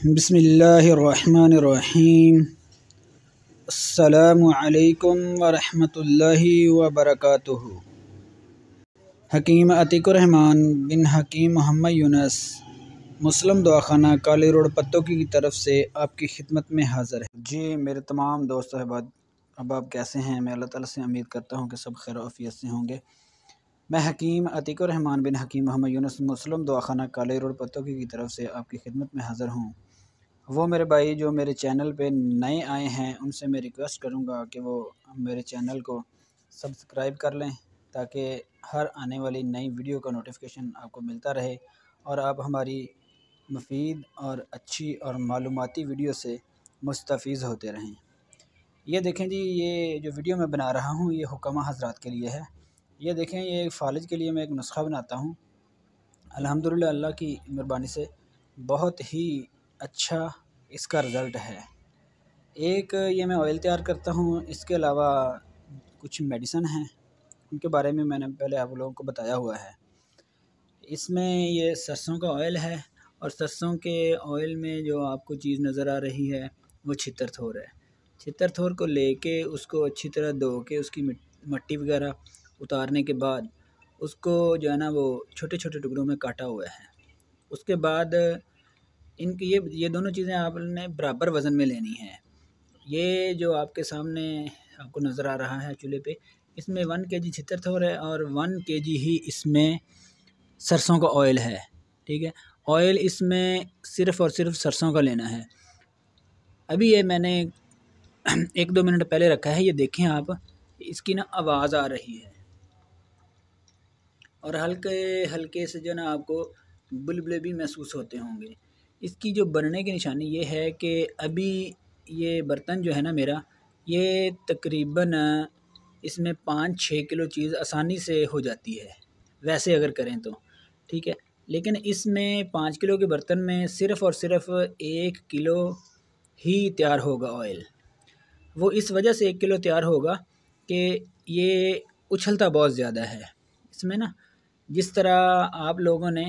बसमीम अल्लाम वरहमतुल्लाहि वबरकातुहु हकीम अतीकुररहमान बिन हकीम मोहम्मद यूनस मुस्लिम दवाखाना काली रोड पत्तों की तरफ से आपकी खिदमत में हाज़िर है जी मेरे तमाम दोस्त अहबाद अब आप कैसे हैं मैं अल्लाह ताला से उम्मीद करता हूँ कि सब खैर वफियत से होंगे मैं हकीम रहमान बिन हकीम मोहम्मद यूनस मुस्लिम दवाखाना काले रोड पत्तों की तरफ से आपकी खिदमत में हाज़िर हूँ वो मेरे भाई जो मेरे चैनल पे नए आए हैं उनसे मैं रिक्वेस्ट करूँगा कि वो मेरे चैनल को सब्सक्राइब कर लें ताकि हर आने वाली नई वीडियो का नोटिफिकेशन आपको मिलता रहे और आप हमारी मुफीद और अच्छी और मालूमती वीडियो से मुस्तफ़ होते रहें ये देखें जी ये जो वीडियो मैं बना रहा हूँ ये हुक्म हजरात के लिए है ये देखें ये फ़ालिज के लिए मैं एक नुस्खा बनाता हूँ अलहमदिल्ला अल्लाह की मेहरबानी से बहुत ही अच्छा इसका रिज़ल्ट है एक ये मैं ऑयल तैयार करता हूँ इसके अलावा कुछ मेडिसन हैं उनके बारे में मैंने पहले आप लोगों को बताया हुआ है इसमें ये सरसों का ऑयल है और सरसों के ऑयल में जो आपको चीज़ नज़र आ रही है वो छितर थोर है छितर थोर को लेके उसको अच्छी तरह धो के उसकी मिट्टी वगैरह उतारने के बाद उसको जो है ना वो छोटे छोटे टुकड़ों में काटा हुआ है उसके बाद इनकी ये ये दोनों चीज़ें आपने बराबर वज़न में लेनी है ये जो आपके सामने आपको नज़र आ रहा है चूल्हे पे इसमें वन के जी छितर थोर है और वन के जी ही इसमें सरसों का ऑयल है ठीक है ऑयल इसमें सिर्फ़ और सिर्फ सरसों का लेना है अभी ये मैंने एक दो मिनट पहले रखा है ये देखें आप इसकी ना आवाज़ आ रही है और हल्के हल्के से जो ना आपको बुलबुले भी महसूस होते होंगे इसकी जो बनने की निशानी ये है कि अभी ये बर्तन जो है ना मेरा ये तकरीबन इसमें पाँच छः किलो चीज़ आसानी से हो जाती है वैसे अगर करें तो ठीक है लेकिन इसमें पाँच किलो के बर्तन में सिर्फ़ और सिर्फ एक किलो ही तैयार होगा ऑयल वो इस वजह से एक किलो तैयार होगा कि ये उछलता बहुत ज़्यादा है इसमें ना जिस तरह आप लोगों ने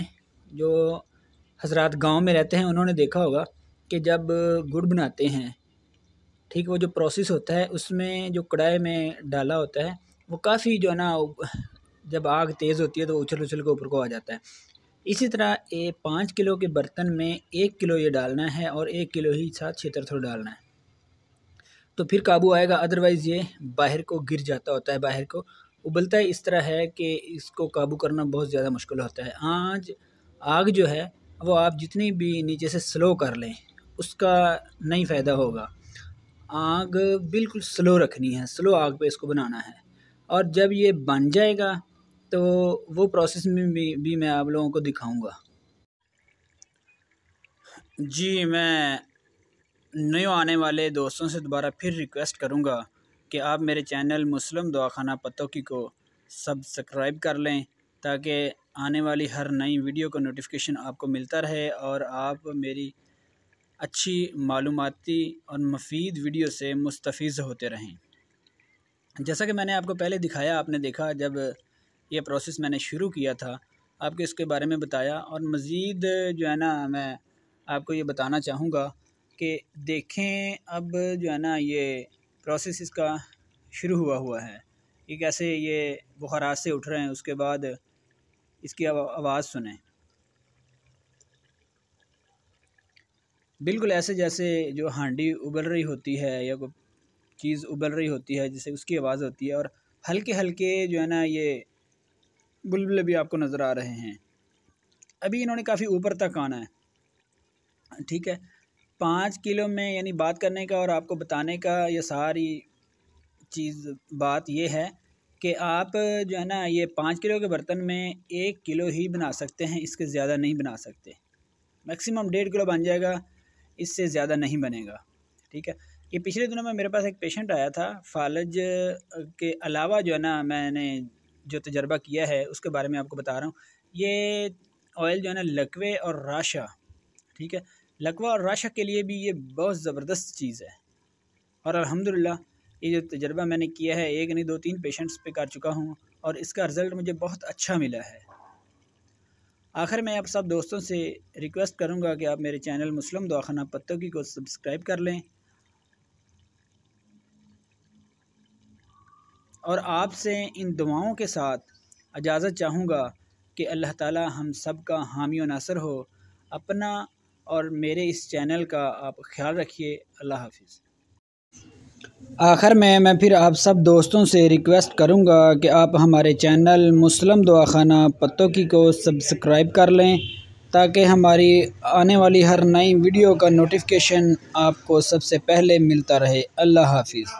जो हजरात गांव में रहते हैं उन्होंने देखा होगा कि जब गुड़ बनाते हैं ठीक वो जो प्रोसेस होता है उसमें जो कढ़ाई में डाला होता है वो काफ़ी जो है ना जब आग तेज़ होती है तो उछल उछल के ऊपर को आ जाता है इसी तरह ये पाँच किलो के बर्तन में एक किलो ये डालना है और एक किलो ही साथ छेत्र थोड़ा डालना है तो फिर काबू आएगा अदरवाइज़ ये बाहर को गिर जाता होता है बाहर को उबलता है इस तरह है कि इसको काबू करना बहुत ज़्यादा मुश्किल होता है आज आग जो है वो आप जितनी भी नीचे से स्लो कर लें उसका नहीं फ़ायदा होगा आग बिल्कुल स्लो रखनी है स्लो आग पे इसको बनाना है और जब ये बन जाएगा तो वो प्रोसेस में भी, भी मैं आप लोगों को दिखाऊंगा जी मैं न्यू आने वाले दोस्तों से दोबारा फिर रिक्वेस्ट करूंगा कि आप मेरे चैनल मुस्लिम दवाखाना पतोकी को सब्सक्राइब कर लें ताकि आने वाली हर नई वीडियो का नोटिफिकेशन आपको मिलता रहे और आप मेरी अच्छी मालूमती और मफीद वीडियो से मुस्तफ़ होते रहें जैसा कि मैंने आपको पहले दिखाया आपने देखा जब यह प्रोसेस मैंने शुरू किया था आपको इसके बारे में बताया और मज़ीद जो है ना मैं आपको ये बताना चाहूँगा कि देखें अब जो है ना ये प्रोसेस इसका शुरू हुआ हुआ है कि कैसे ये बुखार से उठ रहे हैं उसके बाद इसकी आवाज़ सुने बिल्कुल ऐसे जैसे जो हांडी उबल रही होती है या कोई चीज़ उबल रही होती है जैसे उसकी आवाज़ होती है और हल्के हल्के जो है ना ये बुलबुल भी आपको नज़र आ रहे हैं अभी इन्होंने काफ़ी ऊपर तक आना है ठीक है पाँच किलो में यानी बात करने का और आपको बताने का यह सारी चीज़ बात यह है कि आप जो है ना ये पाँच किलो के बर्तन में एक किलो ही बना सकते हैं इसके ज़्यादा नहीं बना सकते मैक्सिमम डेढ़ किलो बन जाएगा इससे ज़्यादा नहीं बनेगा ठीक है ये पिछले दिनों में मेरे पास एक पेशेंट आया था फालज के अलावा जो है ना मैंने जो तजर्बा किया है उसके बारे में आपको बता रहा हूँ ये ऑयल जो है ना लकवे और राशा ठीक है लकवा और राशा के लिए भी ये बहुत ज़बरदस्त चीज़ है और अलहमदिल्ला ये जो तजर्बा मैंने किया है एक नहीं दो तीन पेशेंट्स पे कर चुका हूँ और इसका रिज़ल्ट मुझे बहुत अच्छा मिला है आखिर मैं आप सब दोस्तों से रिक्वेस्ट करूँगा कि आप मेरे चैनल मुस्लिम दवाखाना पत्तोगी को सब्सक्राइब कर लें और आपसे इन दुआओं के साथ इजाज़त चाहूँगा कि अल्लाह ताला हम सब का हामी नासर हो अपना और मेरे इस चैनल का आप ख्याल रखिए अल्लाह हाफिज़ आखिर में मैं फिर आप सब दोस्तों से रिक्वेस्ट करूंगा कि आप हमारे चैनल मुस्लिम दुआखाना पतोकी को सब्सक्राइब कर लें ताकि हमारी आने वाली हर नई वीडियो का नोटिफिकेशन आपको सबसे पहले मिलता रहे अल्लाह हाफिज़